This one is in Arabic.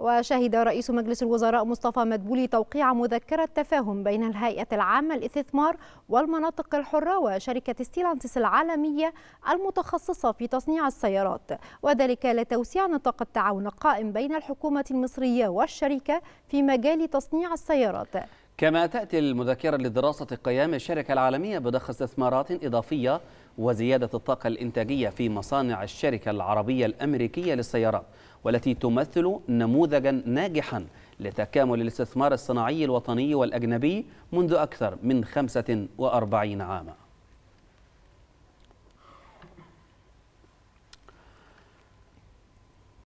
وشهد رئيس مجلس الوزراء مصطفى مدبولي توقيع مذكرة تفاهم بين الهيئة العامة للاستثمار والمناطق الحرة وشركة ستيلانتس العالمية المتخصصة في تصنيع السيارات وذلك لتوسيع نطاق التعاون القائم بين الحكومة المصرية والشركة في مجال تصنيع السيارات كما تأتي المذكرة لدراسة قيام الشركة العالمية بضخ استثمارات إضافية وزيادة الطاقة الإنتاجية في مصانع الشركة العربية الأمريكية للسيارات والتي تمثل نموذجا ناجحا لتكامل الاستثمار الصناعي الوطني والأجنبي منذ أكثر من 45 عاما